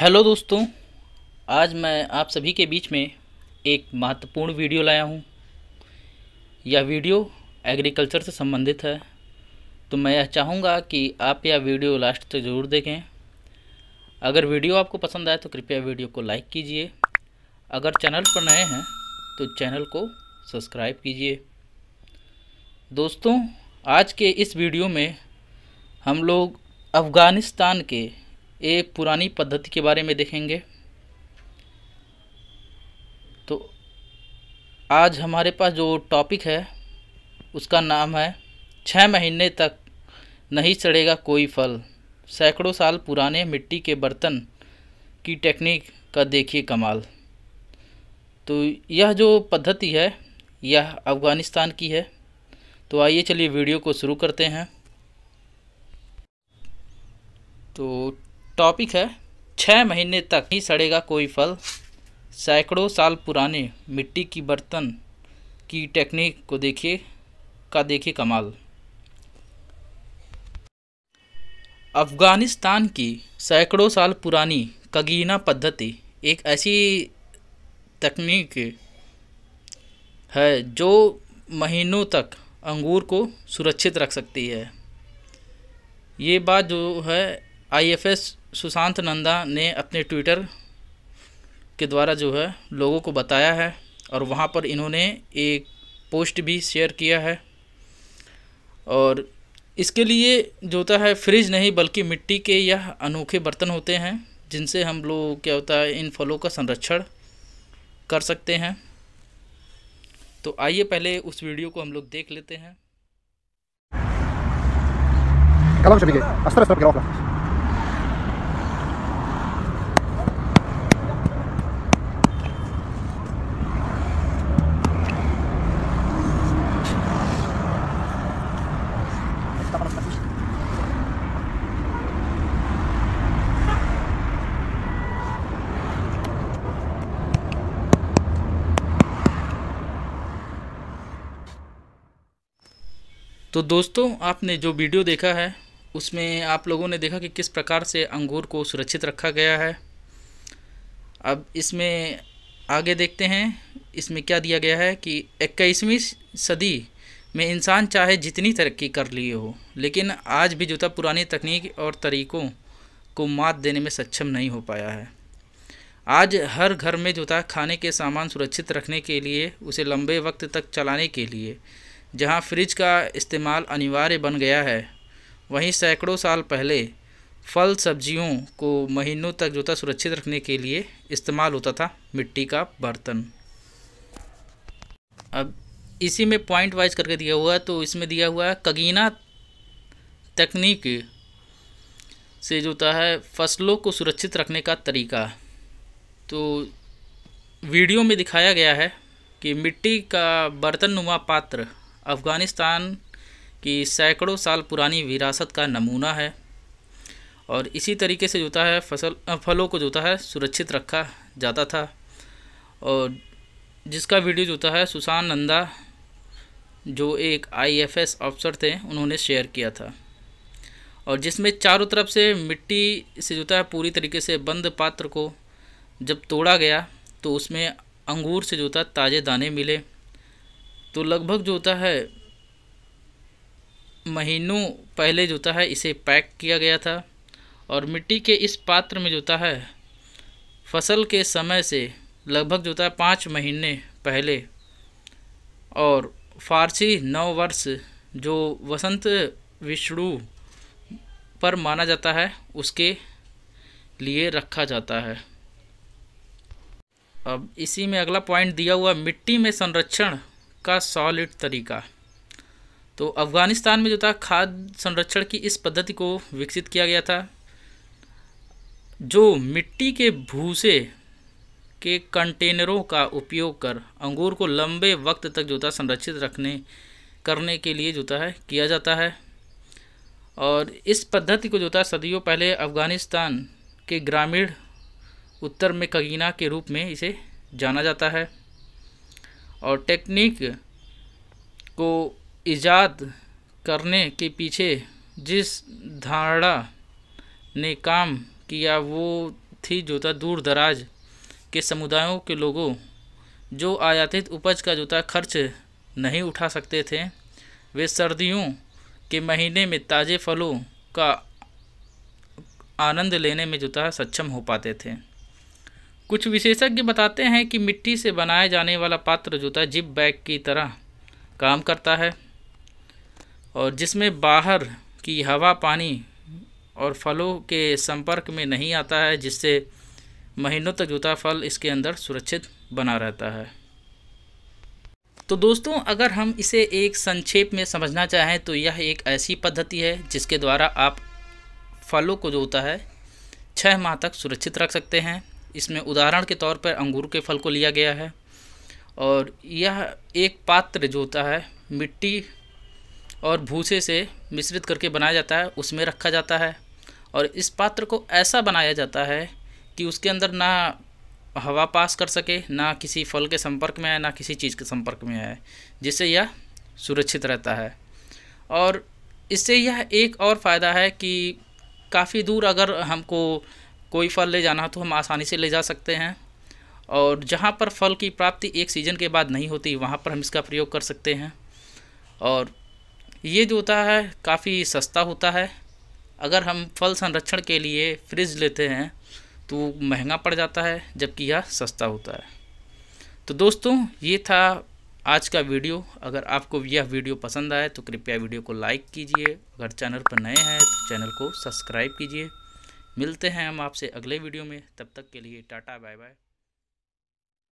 hello दोस्तों आज मैं आप सभी के बीच में एक महत्वपूर्ण वीडियो लाया हूँ यह वीडियो एग्रीकल्चर से संबंधित है तो मैं यह चाहूँगा कि आप यह वीडियो लास्ट तक ज़रूर देखें अगर वीडियो आपको पसंद आए तो कृपया वीडियो को लाइक कीजिए अगर चैनल पर नए हैं तो चैनल को सब्सक्राइब कीजिए दोस्तों आज के इस वीडियो में हम लोग अफ़गानिस्तान के एक पुरानी पद्धति के बारे में देखेंगे तो आज हमारे पास जो टॉपिक है उसका नाम है छः महीने तक नहीं सड़ेगा कोई फल सैकड़ों साल पुराने मिट्टी के बर्तन की टेक्निक का देखिए कमाल तो यह जो पद्धति है यह अफ़गानिस्तान की है तो आइए चलिए वीडियो को शुरू करते हैं तो टॉपिक है छः महीने तक ही सड़ेगा कोई फल सैकड़ों साल पुराने मिट्टी की बर्तन की टेक्निक को देखिए का देखिए कमाल अफ़गानिस्तान की सैकड़ों साल पुरानी कगीना पद्धति एक ऐसी तकनीक है जो महीनों तक अंगूर को सुरक्षित रख सकती है ये बात जो है आईएफएस सुशांत नंदा ने अपने ट्विटर के द्वारा जो है लोगों को बताया है और वहाँ पर इन्होंने एक पोस्ट भी शेयर किया है और इसके लिए जो होता है फ्रिज नहीं बल्कि मिट्टी के यह अनोखे बर्तन होते हैं जिनसे हम लोग क्या होता है इन फलों का संरक्षण कर सकते हैं तो आइए पहले उस वीडियो को हम लोग देख लेते हैं तो दोस्तों आपने जो वीडियो देखा है उसमें आप लोगों ने देखा कि किस प्रकार से अंगूर को सुरक्षित रखा गया है अब इसमें आगे देखते हैं इसमें क्या दिया गया है कि इक्कीसवीं सदी में इंसान चाहे जितनी तरक्की कर लिए हो लेकिन आज भी जूता पुरानी तकनीक और तरीक़ों को मात देने में सक्षम नहीं हो पाया है आज हर घर में जूता खाने के सामान सुरक्षित रखने के लिए उसे लंबे वक्त तक चलाने के लिए जहां फ्रिज का इस्तेमाल अनिवार्य बन गया है वहीं सैकड़ों साल पहले फल सब्जियों को महीनों तक था सुरक्षित रखने के लिए इस्तेमाल होता था मिट्टी का बर्तन अब इसी में पॉइंट वाइज करके दिया हुआ है तो इसमें दिया हुआ है कगीना तकनीक से जो होता है फसलों को सुरक्षित रखने का तरीका तो वीडियो में दिखाया गया है कि मिट्टी का बर्तन नुमा पात्र अफ़गानिस्तान की सैकड़ों साल पुरानी विरासत का नमूना है और इसी तरीके से जोता है फसल फलों को जोता है सुरक्षित रखा जाता था और जिसका वीडियो जोता है सुशांत नंदा जो एक आईएफएस अफसर थे उन्होंने शेयर किया था और जिसमें चारों तरफ से मिट्टी से जोता है पूरी तरीके से बंद पात्र को जब तोड़ा गया तो उसमें अंगूर से जोता ताज़े दाने मिले तो लगभग जो होता है महीनों पहले जो होता है इसे पैक किया गया था और मिट्टी के इस पात्र में जो होता है फसल के समय से लगभग जो होता है पाँच महीने पहले और फारसी नौ वर्ष जो वसंत विष्णु पर माना जाता है उसके लिए रखा जाता है अब इसी में अगला पॉइंट दिया हुआ मिट्टी में संरक्षण का सॉलिड तरीका तो अफ़गानिस्तान में जो था खाद संरक्षण की इस पद्धति को विकसित किया गया था जो मिट्टी के भूसे के कंटेनरों का उपयोग कर अंगूर को लंबे वक्त तक जो था संरक्षित रखने करने के लिए जो है किया जाता है और इस पद्धति को जो था सदियों पहले अफ़गानिस्तान के ग्रामीण उत्तर में कगीना के रूप में इसे जाना जाता है और टेक्निक को ईजाद करने के पीछे जिस धारणा ने काम किया वो थी जूता दूर दराज के समुदायों के लोगों जो आयातित उपज का जूता खर्च नहीं उठा सकते थे वे सर्दियों के महीने में ताज़े फलों का आनंद लेने में जूता सक्षम हो पाते थे कुछ विशेषज्ञ बताते हैं कि मिट्टी से बनाया जाने वाला पात्र जूता जिप बैग की तरह काम करता है और जिसमें बाहर की हवा पानी और फलों के संपर्क में नहीं आता है जिससे महीनों तक जूता फल इसके अंदर सुरक्षित बना रहता है तो दोस्तों अगर हम इसे एक संक्षेप में समझना चाहें तो यह एक ऐसी पद्धति है जिसके द्वारा आप फलों को जो होता है छः माह तक सुरक्षित रख सकते हैं इसमें उदाहरण के तौर पर अंगूर के फल को लिया गया है और यह एक पात्र जो होता है मिट्टी और भूसे से मिश्रित करके बनाया जाता है उसमें रखा जाता है और इस पात्र को ऐसा बनाया जाता है कि उसके अंदर ना हवा पास कर सके ना किसी फल के संपर्क में आए ना किसी चीज़ के संपर्क में आए जिससे यह सुरक्षित रहता है और इससे यह एक और फ़ायदा है कि काफ़ी दूर अगर हमको कोई फल ले जाना तो हम आसानी से ले जा सकते हैं और जहाँ पर फल की प्राप्ति एक सीज़न के बाद नहीं होती वहाँ पर हम इसका प्रयोग कर सकते हैं और ये जो होता है काफ़ी सस्ता होता है अगर हम फल संरक्षण के लिए फ्रिज लेते हैं तो महंगा पड़ जाता है जबकि यह सस्ता होता है तो दोस्तों ये था आज का वीडियो अगर आपको यह वीडियो पसंद आए तो कृपया वीडियो को लाइक कीजिए अगर चैनल पर नए हैं तो चैनल को सब्सक्राइब कीजिए मिलते हैं हम आपसे अगले वीडियो में तब तक के लिए टाटा बाय बाय